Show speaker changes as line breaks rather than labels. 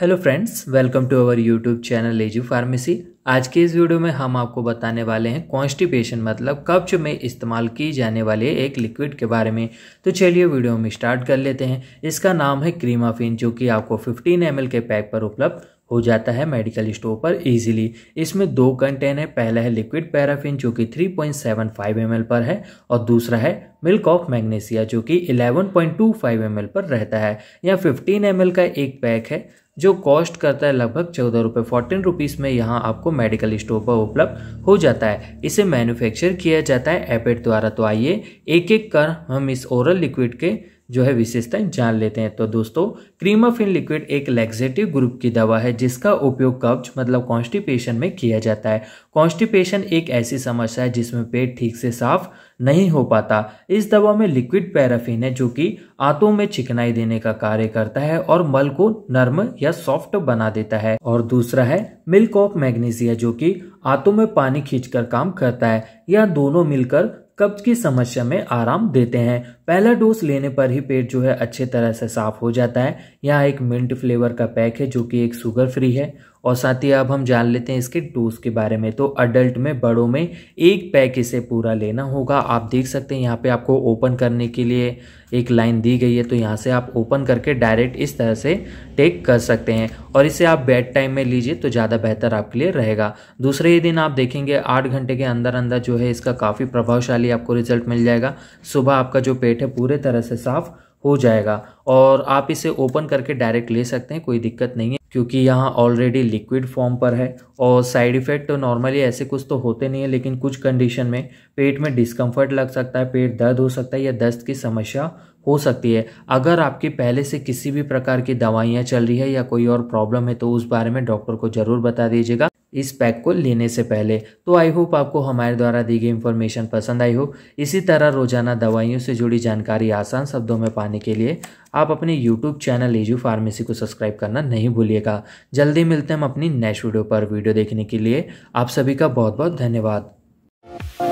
hello friends welcome to our YouTube channel Edu Pharmacy आज के इस वीडियो में हम आपको बताने वाले हैं कॉन्स्टिपेशन मतलब कब्ज में इस्तेमाल की जाने वाले एक लिक्विड के बारे में तो चलिए वीडियो में स्टार्ट कर लेते हैं इसका नाम है क्रीमाफिन जो कि आपको 15 एम के पैक पर उपलब्ध हो जाता है मेडिकल स्टोर पर इजीली इसमें दो कंटेन है पहला है लिक्विड पैराफिन जो कि 3.75 पॉइंट पर है और दूसरा है मिल्क ऑफ मैग्नेशिया जो कि 11.25 पॉइंट पर रहता है या 15 एम का एक पैक है जो कॉस्ट करता है लगभग चौदह रुपये फोर्टीन रुपीज़ में यहाँ आपको मेडिकल स्टोर पर उपलब्ध हो जाता है इसे मैन्युफैक्चर किया जाता है एपेट द्वारा तो आइए एक एक कर हम इस ओरल लिक्विड के जो है विशेषता जान लेते हैं तो दोस्तों क्रीमोफिन लिक्विड एक लेग्जेटिव ग्रुप की दवा है जिसका उपयोग कब्ज मतलब कॉन्स्टिपेशन में किया जाता है कॉन्स्टिपेशन एक ऐसी समस्या है जिसमें पेट ठीक से साफ नहीं हो पाता इस दवा में लिक्विड पैराफिन है जो कि आंतों में चिकनाई देने का कार्य करता है और मल को नर्म या सॉफ्ट बना देता है और दूसरा है मिल्क ऑफ मैग्नीजिया जो कि आंतों में पानी खींचकर काम करता है यह दोनों मिलकर कब्ज की समस्या में आराम देते हैं पहला डोज लेने पर ही पेट जो है अच्छे तरह से साफ हो जाता है यहाँ एक मिंट फ्लेवर का पैक है जो कि एक शुगर फ्री है और साथ ही अब हम जान लेते हैं इसके डोज के बारे में तो अडल्ट में बड़ों में एक पैक इसे पूरा लेना होगा आप देख सकते हैं यहाँ पे आपको ओपन करने के लिए एक लाइन दी गई है तो यहाँ से आप ओपन करके डायरेक्ट इस तरह से टेक कर सकते हैं और इसे आप बेड टाइम में लीजिए तो ज़्यादा बेहतर आपके लिए रहेगा दूसरे ही दिन आप देखेंगे आठ घंटे के अंदर अंदर जो है इसका काफ़ी प्रभावशाली आपको रिजल्ट मिल जाएगा सुबह आपका जो पेट लाइट है पूरे तरह से साफ़ हो जाएगा और आप इसे ओपन करके डायरेक्ट ले सकते हैं कोई दिक्कत नहीं है क्योंकि यहाँ ऑलरेडी लिक्विड फॉर्म पर है और साइड इफ़ेक्ट तो नॉर्मली ऐसे कुछ तो होते नहीं है लेकिन कुछ कंडीशन में पेट में डिस्कम्फर्ट लग सकता है पेट दर्द हो सकता है या दस्त की समस्या हो सकती है अगर आपकी पहले से किसी भी प्रकार की दवाइयाँ चल रही है या कोई और प्रॉब्लम है तो उस बारे में डॉक्टर को ज़रूर बता दीजिएगा इस पैक को लेने से पहले तो आई होप आपको हमारे द्वारा दी गई इन्फॉर्मेशन पसंद आई हो इसी तरह रोजाना दवाइयों से जुड़ी जानकारी आसान शब्दों में पाने के लिए आप अपने यूट्यूब चैनल एजू फार्मेसी को सब्सक्राइब करना नहीं भूलिएगा जल्दी मिलते हैं हम अपनी नेक्स्ट वीडियो पर वीडियो देखने के लिए आप सभी का बहुत बहुत धन्यवाद